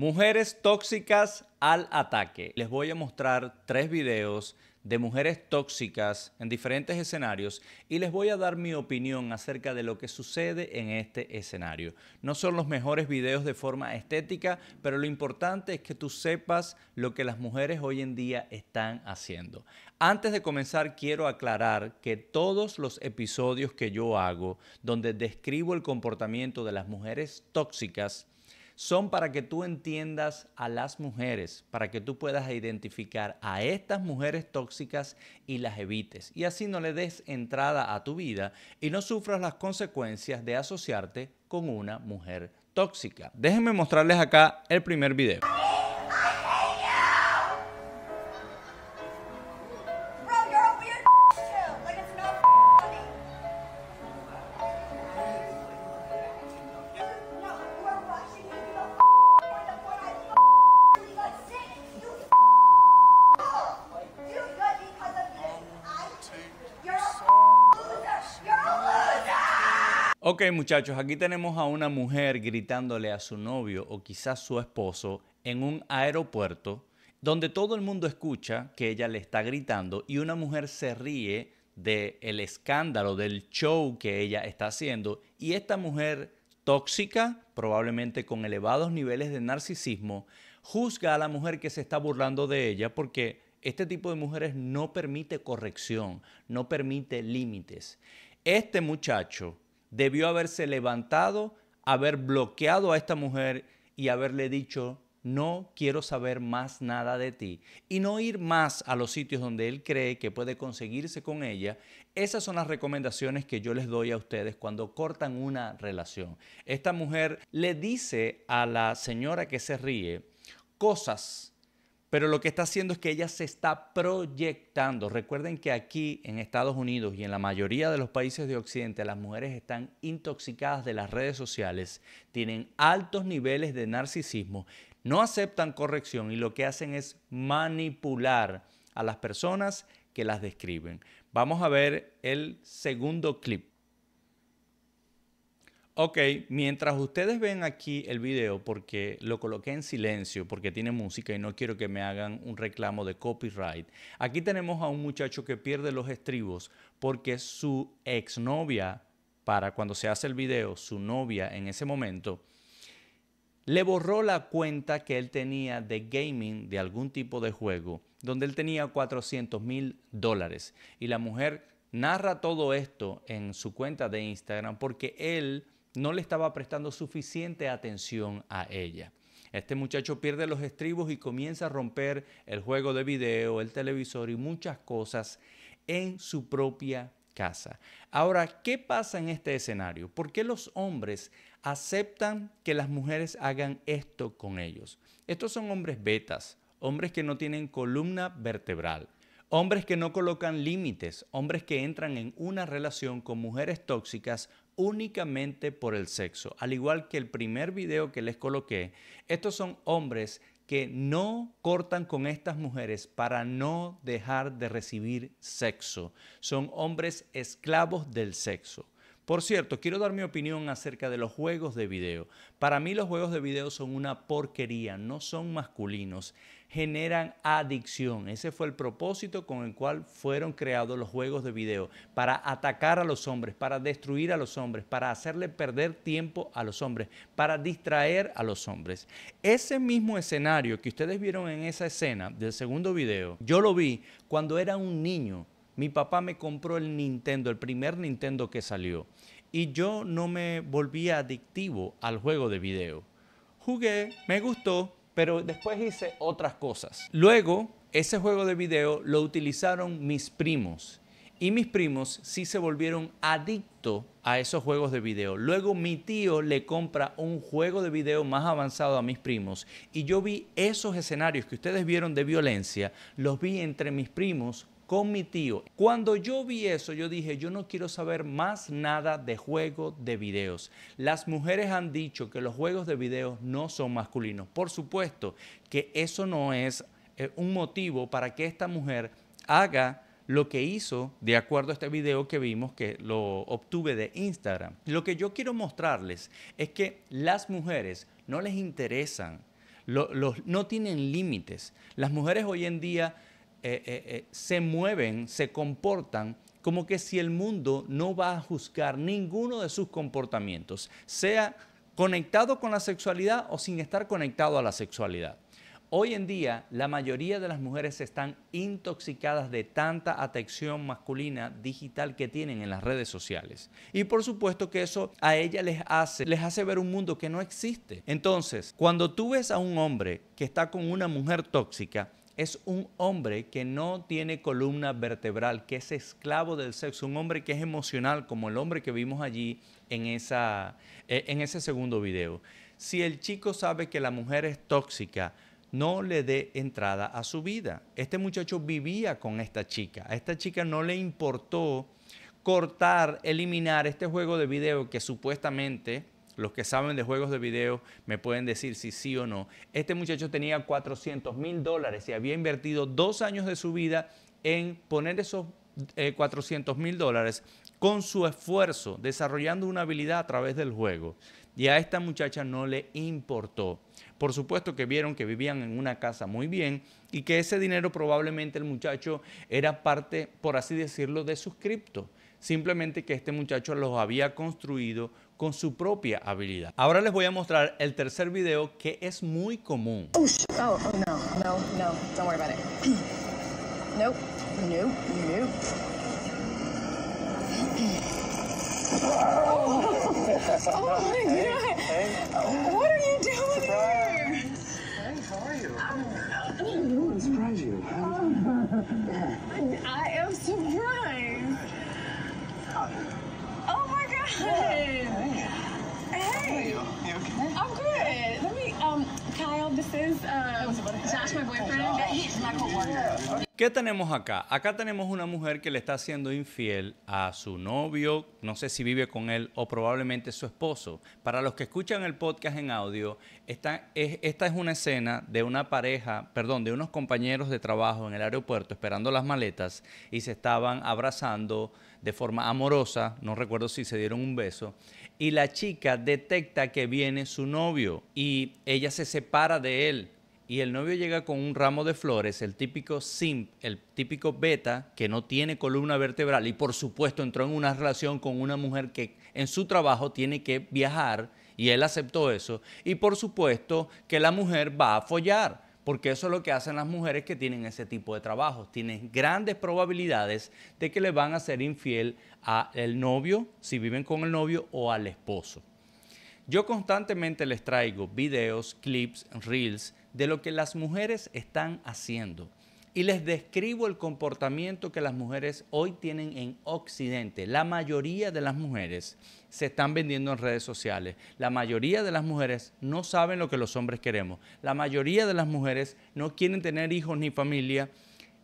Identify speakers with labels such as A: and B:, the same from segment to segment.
A: Mujeres tóxicas al ataque. Les voy a mostrar tres videos de mujeres tóxicas en diferentes escenarios y les voy a dar mi opinión acerca de lo que sucede en este escenario. No son los mejores videos de forma estética, pero lo importante es que tú sepas lo que las mujeres hoy en día están haciendo. Antes de comenzar, quiero aclarar que todos los episodios que yo hago donde describo el comportamiento de las mujeres tóxicas, son para que tú entiendas a las mujeres, para que tú puedas identificar a estas mujeres tóxicas y las evites. Y así no le des entrada a tu vida y no sufras las consecuencias de asociarte con una mujer tóxica. Déjenme mostrarles acá el primer video. Ok muchachos, aquí tenemos a una mujer gritándole a su novio o quizás su esposo en un aeropuerto donde todo el mundo escucha que ella le está gritando y una mujer se ríe del el escándalo, del show que ella está haciendo y esta mujer tóxica, probablemente con elevados niveles de narcisismo, juzga a la mujer que se está burlando de ella porque este tipo de mujeres no permite corrección, no permite límites. Este muchacho debió haberse levantado, haber bloqueado a esta mujer y haberle dicho, no quiero saber más nada de ti. Y no ir más a los sitios donde él cree que puede conseguirse con ella. Esas son las recomendaciones que yo les doy a ustedes cuando cortan una relación. Esta mujer le dice a la señora que se ríe cosas pero lo que está haciendo es que ella se está proyectando. Recuerden que aquí en Estados Unidos y en la mayoría de los países de Occidente las mujeres están intoxicadas de las redes sociales, tienen altos niveles de narcisismo, no aceptan corrección y lo que hacen es manipular a las personas que las describen. Vamos a ver el segundo clip. Ok, mientras ustedes ven aquí el video, porque lo coloqué en silencio, porque tiene música y no quiero que me hagan un reclamo de copyright, aquí tenemos a un muchacho que pierde los estribos porque su exnovia, para cuando se hace el video, su novia en ese momento, le borró la cuenta que él tenía de gaming de algún tipo de juego, donde él tenía 400 mil dólares. Y la mujer narra todo esto en su cuenta de Instagram porque él no le estaba prestando suficiente atención a ella. Este muchacho pierde los estribos y comienza a romper el juego de video, el televisor y muchas cosas en su propia casa. Ahora, ¿qué pasa en este escenario? ¿Por qué los hombres aceptan que las mujeres hagan esto con ellos? Estos son hombres betas, hombres que no tienen columna vertebral. Hombres que no colocan límites, hombres que entran en una relación con mujeres tóxicas únicamente por el sexo. Al igual que el primer video que les coloqué, estos son hombres que no cortan con estas mujeres para no dejar de recibir sexo. Son hombres esclavos del sexo. Por cierto, quiero dar mi opinión acerca de los juegos de video. Para mí los juegos de video son una porquería, no son masculinos generan adicción. Ese fue el propósito con el cual fueron creados los juegos de video, para atacar a los hombres, para destruir a los hombres, para hacerle perder tiempo a los hombres, para distraer a los hombres. Ese mismo escenario que ustedes vieron en esa escena del segundo video, yo lo vi cuando era un niño. Mi papá me compró el Nintendo, el primer Nintendo que salió y yo no me volví adictivo al juego de video. Jugué, me gustó, pero después hice otras cosas. Luego, ese juego de video lo utilizaron mis primos y mis primos sí se volvieron adictos a esos juegos de video. Luego mi tío le compra un juego de video más avanzado a mis primos y yo vi esos escenarios que ustedes vieron de violencia, los vi entre mis primos con mi tío. Cuando yo vi eso, yo dije, yo no quiero saber más nada de juego de videos. Las mujeres han dicho que los juegos de videos no son masculinos. Por supuesto que eso no es eh, un motivo para que esta mujer haga lo que hizo de acuerdo a este video que vimos que lo obtuve de Instagram. Lo que yo quiero mostrarles es que las mujeres no les interesan, los, no tienen límites. Las mujeres hoy en día eh, eh, eh, se mueven, se comportan como que si el mundo no va a juzgar ninguno de sus comportamientos, sea conectado con la sexualidad o sin estar conectado a la sexualidad. Hoy en día la mayoría de las mujeres están intoxicadas de tanta atención masculina digital que tienen en las redes sociales. Y por supuesto que eso a ellas les hace, les hace ver un mundo que no existe. Entonces, cuando tú ves a un hombre que está con una mujer tóxica, es un hombre que no tiene columna vertebral, que es esclavo del sexo, un hombre que es emocional, como el hombre que vimos allí en, esa, eh, en ese segundo video. Si el chico sabe que la mujer es tóxica, no le dé entrada a su vida. Este muchacho vivía con esta chica. A esta chica no le importó cortar, eliminar este juego de video que supuestamente los que saben de juegos de video me pueden decir si sí o no. Este muchacho tenía 400 mil dólares y había invertido dos años de su vida en poner esos 400 eh, mil dólares con su esfuerzo, desarrollando una habilidad a través del juego. Y a esta muchacha no le importó. Por supuesto que vieron que vivían en una casa muy bien y que ese dinero probablemente el muchacho era parte, por así decirlo, de sus simplemente que este muchacho los había construido con su propia habilidad. Ahora les voy a mostrar el tercer video que es muy común. Oh, oh, oh, no, no, no, don't worry about it. Nope, no, Oh my god! Hey, What are you doing here? Hey, how are you? I want to surprise you. surprised. Oh my god. Hey. hey. You? you okay? I'm good. Let me, um, Kyle, this is um, Josh, my boyfriend. He's my coworker. Yeah. Okay. ¿Qué tenemos acá? Acá tenemos una mujer que le está haciendo infiel a su novio, no sé si vive con él o probablemente su esposo. Para los que escuchan el podcast en audio, esta es, esta es una escena de una pareja, perdón, de unos compañeros de trabajo en el aeropuerto esperando las maletas y se estaban abrazando de forma amorosa, no recuerdo si se dieron un beso, y la chica detecta que viene su novio y ella se separa de él y el novio llega con un ramo de flores, el típico simp, el típico beta que no tiene columna vertebral y por supuesto entró en una relación con una mujer que en su trabajo tiene que viajar y él aceptó eso y por supuesto que la mujer va a follar. Porque eso es lo que hacen las mujeres que tienen ese tipo de trabajos. Tienen grandes probabilidades de que le van a ser infiel al novio, si viven con el novio, o al esposo. Yo constantemente les traigo videos, clips, reels de lo que las mujeres están haciendo y les describo el comportamiento que las mujeres hoy tienen en Occidente. La mayoría de las mujeres se están vendiendo en redes sociales. La mayoría de las mujeres no saben lo que los hombres queremos. La mayoría de las mujeres no quieren tener hijos ni familia.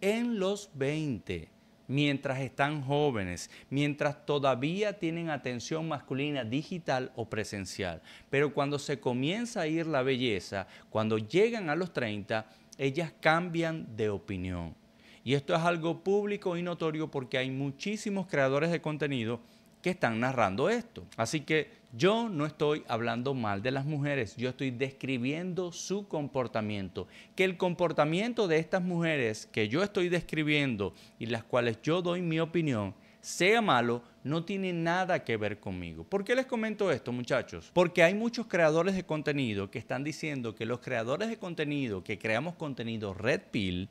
A: En los 20, mientras están jóvenes, mientras todavía tienen atención masculina digital o presencial. Pero cuando se comienza a ir la belleza, cuando llegan a los 30, ellas cambian de opinión. Y esto es algo público y notorio porque hay muchísimos creadores de contenido que están narrando esto. Así que yo no estoy hablando mal de las mujeres, yo estoy describiendo su comportamiento. Que el comportamiento de estas mujeres que yo estoy describiendo y las cuales yo doy mi opinión, sea malo, no tiene nada que ver conmigo. ¿Por qué les comento esto, muchachos? Porque hay muchos creadores de contenido que están diciendo que los creadores de contenido que creamos contenido red pill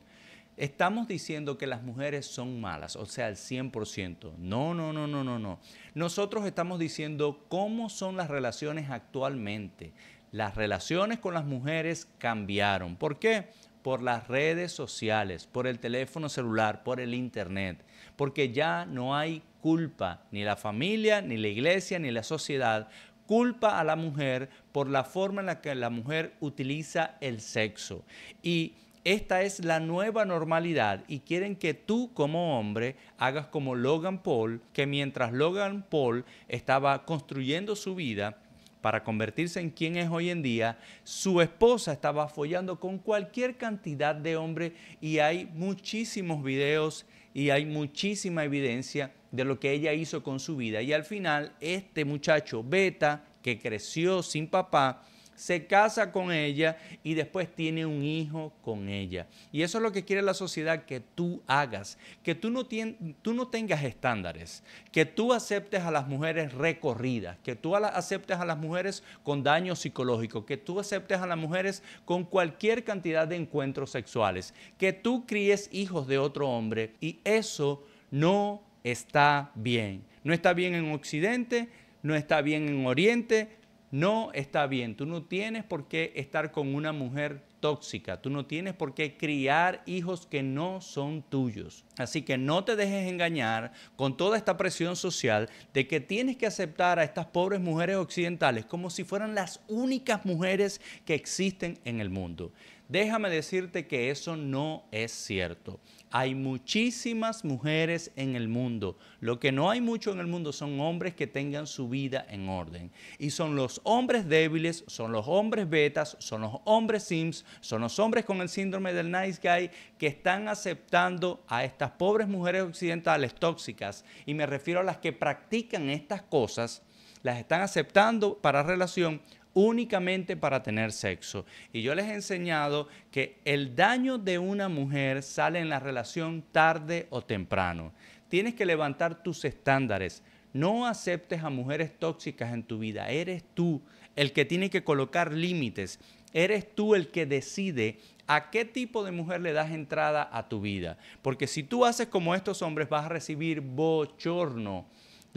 A: estamos diciendo que las mujeres son malas, o sea, al 100%. No, no, no, no, no, no. Nosotros estamos diciendo cómo son las relaciones actualmente. Las relaciones con las mujeres cambiaron. ¿Por qué? Por las redes sociales, por el teléfono celular, por el internet. Porque ya no hay culpa, ni la familia, ni la iglesia, ni la sociedad, culpa a la mujer por la forma en la que la mujer utiliza el sexo. Y esta es la nueva normalidad y quieren que tú como hombre hagas como Logan Paul, que mientras Logan Paul estaba construyendo su vida para convertirse en quien es hoy en día, su esposa estaba follando con cualquier cantidad de hombre y hay muchísimos videos y hay muchísima evidencia de lo que ella hizo con su vida. Y al final este muchacho beta que creció sin papá, se casa con ella y después tiene un hijo con ella. Y eso es lo que quiere la sociedad que tú hagas, que tú no, tú no tengas estándares, que tú aceptes a las mujeres recorridas, que tú aceptes a las mujeres con daño psicológico, que tú aceptes a las mujeres con cualquier cantidad de encuentros sexuales, que tú críes hijos de otro hombre y eso no está bien. No está bien en Occidente, no está bien en Oriente, no está bien. Tú no tienes por qué estar con una mujer tóxica. Tú no tienes por qué criar hijos que no son tuyos. Así que no te dejes engañar con toda esta presión social de que tienes que aceptar a estas pobres mujeres occidentales como si fueran las únicas mujeres que existen en el mundo. Déjame decirte que eso no es cierto. Hay muchísimas mujeres en el mundo. Lo que no hay mucho en el mundo son hombres que tengan su vida en orden. Y son los hombres débiles, son los hombres betas, son los hombres sims, son los hombres con el síndrome del nice guy que están aceptando a estas pobres mujeres occidentales tóxicas. Y me refiero a las que practican estas cosas, las están aceptando para relación únicamente para tener sexo. Y yo les he enseñado que el daño de una mujer sale en la relación tarde o temprano. Tienes que levantar tus estándares. No aceptes a mujeres tóxicas en tu vida. Eres tú el que tiene que colocar límites. Eres tú el que decide a qué tipo de mujer le das entrada a tu vida. Porque si tú haces como estos hombres vas a recibir bochorno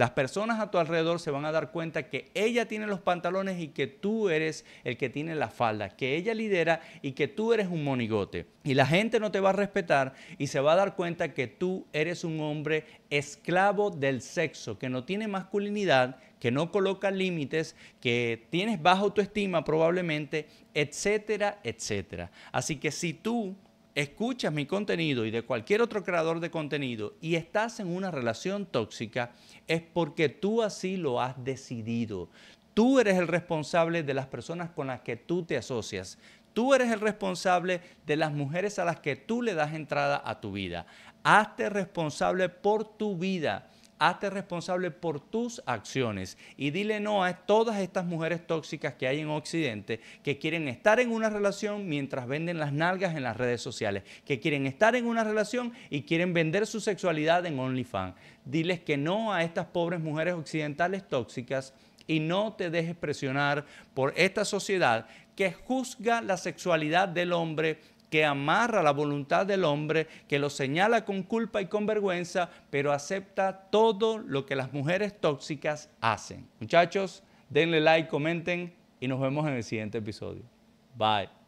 A: las personas a tu alrededor se van a dar cuenta que ella tiene los pantalones y que tú eres el que tiene la falda, que ella lidera y que tú eres un monigote. Y la gente no te va a respetar y se va a dar cuenta que tú eres un hombre esclavo del sexo, que no tiene masculinidad, que no coloca límites, que tienes baja autoestima probablemente, etcétera, etcétera. Así que si tú escuchas mi contenido y de cualquier otro creador de contenido y estás en una relación tóxica, es porque tú así lo has decidido. Tú eres el responsable de las personas con las que tú te asocias. Tú eres el responsable de las mujeres a las que tú le das entrada a tu vida. Hazte responsable por tu vida hazte responsable por tus acciones y dile no a todas estas mujeres tóxicas que hay en Occidente que quieren estar en una relación mientras venden las nalgas en las redes sociales, que quieren estar en una relación y quieren vender su sexualidad en OnlyFans. Diles que no a estas pobres mujeres occidentales tóxicas y no te dejes presionar por esta sociedad que juzga la sexualidad del hombre que amarra la voluntad del hombre, que lo señala con culpa y con vergüenza, pero acepta todo lo que las mujeres tóxicas hacen. Muchachos, denle like, comenten y nos vemos en el siguiente episodio. Bye.